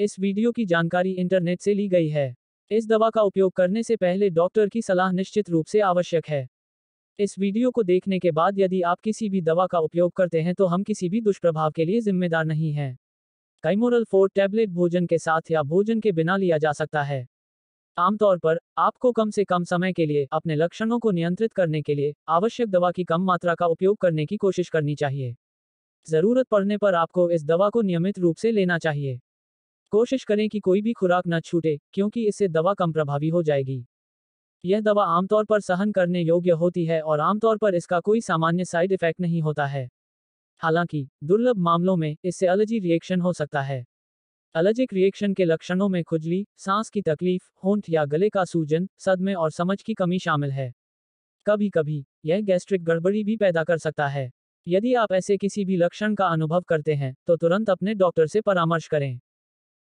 इस वीडियो की जानकारी इंटरनेट से ली गई है इस दवा का उपयोग करने से पहले डॉक्टर की सलाह निश्चित रूप से आवश्यक है इस वीडियो को देखने के बाद यदि आप किसी भी दवा का उपयोग करते हैं तो हम किसी भी दुष्प्रभाव के लिए जिम्मेदार नहीं हैं कैमोरल फोर टैबलेट भोजन के साथ या भोजन के बिना लिया जा सकता है आमतौर पर आपको कम से कम समय के लिए अपने लक्षणों को नियंत्रित करने के लिए आवश्यक दवा की कम मात्रा का उपयोग करने की कोशिश करनी चाहिए जरूरत पड़ने पर आपको इस दवा को नियमित रूप से लेना चाहिए कोशिश करें कि कोई भी खुराक न छूटे क्योंकि इससे दवा कम प्रभावी हो जाएगी यह दवा आमतौर पर सहन करने योग्य होती है और आमतौर पर इसका कोई सामान्य साइड इफेक्ट नहीं होता है हालांकि दुर्लभ मामलों में इससे एलर्जी रिएक्शन हो सकता है एलर्जिक रिएक्शन के लक्षणों में खुजली सांस की तकलीफ होंठ या गले का सूजन सदमे और समझ की कमी शामिल है कभी कभी यह गैस्ट्रिक गड़बड़ी भी पैदा कर सकता है यदि आप ऐसे किसी भी लक्षण का अनुभव करते हैं तो तुरंत अपने डॉक्टर से परामर्श करें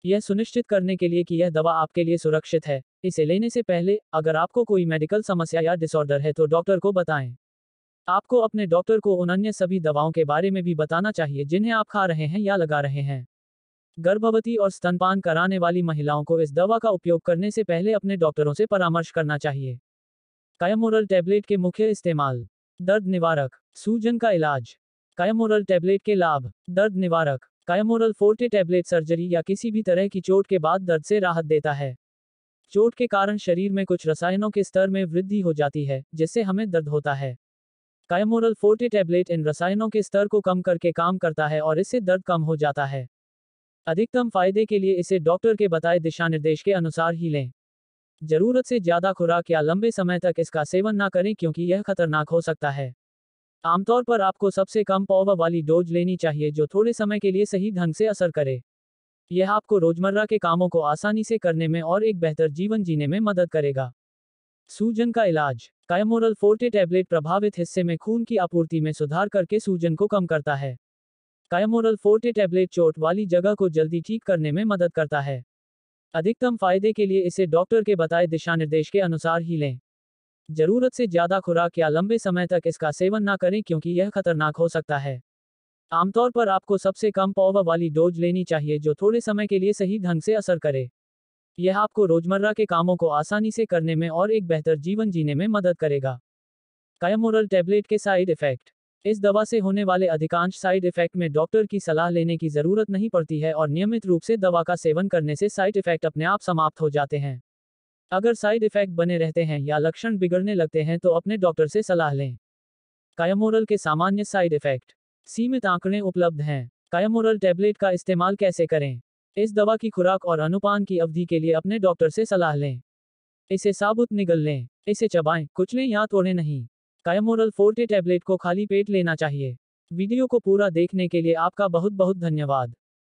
यह सुनिश्चित करने के लिए कि यह दवा आपके लिए सुरक्षित है इसे लेने से पहले अगर आपको कोई मेडिकल समस्या या डिसऑर्डर है तो डॉक्टर को बताएं आपको अपने डॉक्टर को उन अन्य सभी दवाओं के बारे में भी बताना चाहिए जिन्हें आप खा रहे हैं या लगा रहे हैं गर्भवती और स्तनपान कराने वाली महिलाओं को इस दवा का उपयोग करने से पहले अपने डॉक्टरों से परामर्श करना चाहिए कायमोरल टैबलेट के मुख्य इस्तेमाल दर्द निवारक सूजन का इलाज कायमोरल टैबलेट के लाभ दर्द निवारक कायमोरल फोर्टे टैबलेट सर्जरी या किसी भी तरह की चोट के बाद दर्द से राहत देता है चोट के कारण शरीर में कुछ रसायनों के स्तर में वृद्धि हो जाती है जिससे हमें दर्द होता है कायमोरल फोर्टे टैबलेट इन रसायनों के स्तर को कम करके काम करता है और इससे दर्द कम हो जाता है अधिकतम फायदे के लिए इसे डॉक्टर के बताए दिशा निर्देश के अनुसार ही लें जरूरत से ज्यादा खुराक या लंबे समय तक इसका सेवन न करें क्योंकि यह खतरनाक हो सकता है आमतौर पर आपको सबसे कम पौवा वाली डोज लेनी चाहिए जो थोड़े समय के लिए सही ढंग से असर करे यह आपको रोजमर्रा के कामों को आसानी से करने में और एक बेहतर जीवन जीने में मदद करेगा सूजन का इलाज कायमोरल फोर्टे टैबलेट प्रभावित हिस्से में खून की आपूर्ति में सुधार करके सूजन को कम करता है कायमोरल फोर्टे टैबलेट चोट वाली जगह को जल्दी ठीक करने में मदद करता है अधिकतम फायदे के लिए इसे डॉक्टर के बताए दिशा निर्देश के अनुसार ही लें जरूरत से ज्यादा खुराक या लंबे समय तक इसका सेवन ना करें क्योंकि यह खतरनाक हो सकता है आमतौर पर आपको सबसे कम पौवा वाली डोज लेनी चाहिए जो थोड़े समय के लिए सही ढंग से असर करे यह आपको रोजमर्रा के कामों को आसानी से करने में और एक बेहतर जीवन जीने में मदद करेगा कैमोरल टैबलेट के साइड इफेक्ट इस दवा से होने वाले अधिकांश साइड इफेक्ट में डॉक्टर की सलाह लेने की जरूरत नहीं पड़ती है और नियमित रूप से दवा का सेवन करने से साइड इफेक्ट अपने आप समाप्त हो जाते हैं अगर साइड इफेक्ट बने रहते हैं या लक्षण बिगड़ने लगते हैं तो अपने डॉक्टर से सलाह लें कायमोरल के सामान्य साइड इफेक्ट सीमित आंकड़े उपलब्ध हैं कायमोरल टैबलेट का इस्तेमाल कैसे करें इस दवा की खुराक और अनुपान की अवधि के लिए अपने डॉक्टर से सलाह लें इसे साबुत निगल लें इसे चबाएं कुचलें या तोड़ें नहीं कायमोरल फोर्टे टैबलेट को खाली पेट लेना चाहिए वीडियो को पूरा देखने के लिए आपका बहुत बहुत धन्यवाद